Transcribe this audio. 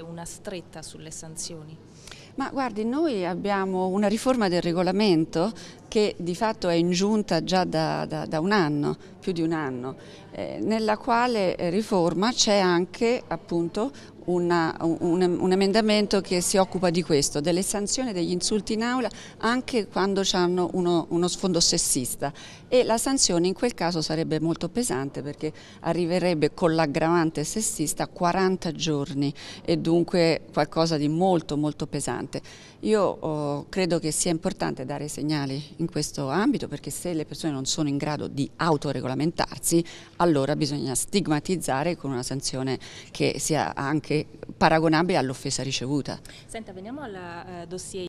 una stretta sulle sanzioni? Ma guardi, noi abbiamo una riforma del regolamento che di fatto è in giunta già da, da, da un anno, più di un anno, eh, nella quale riforma c'è anche appunto una, un, un, emendamento che si occupa di questo, delle sanzioni degli insulti in aula anche quando hanno uno, uno sfondo sessista e la sanzione in quel caso sarebbe molto pesante perché arriverebbe con l'aggravante sessista a 40 giorni e dunque qualcosa di molto molto pesante. Io oh, credo che sia importante dare segnali in questo ambito perché se le persone non sono in grado di autoregolamentarsi allora bisogna stigmatizzare con una sanzione che sia anche anche paragonabile all'offesa ricevuta. Senta, veniamo al eh, dossier